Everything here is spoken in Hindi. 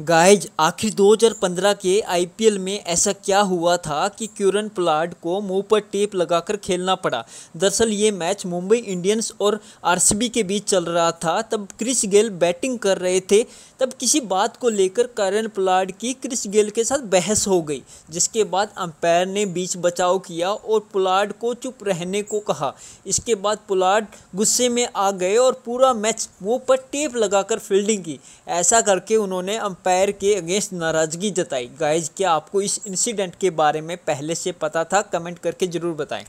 गाइज आखिर 2015 के आईपीएल में ऐसा क्या हुआ था कि क्यूरन प्लाड को मुंह पर टेप लगाकर खेलना पड़ा दरअसल ये मैच मुंबई इंडियंस और आरसीबी के बीच चल रहा था तब क्रिस गेल बैटिंग कर रहे थे तब किसी बात को लेकर करन प्लाड की क्रिस गेल के साथ बहस हो गई जिसके बाद अंपायर ने बीच बचाव किया और पुलाड को चुप रहने को कहा इसके बाद पुलाड गुस्से में आ गए और पूरा मैच मुँह पर टेप लगा फील्डिंग की ऐसा करके उन्होंने अंपायर के अगेंस्ट नाराज़गी जताई गाइज क्या आपको इस इंसिडेंट के बारे में पहले से पता था कमेंट करके ज़रूर बताएं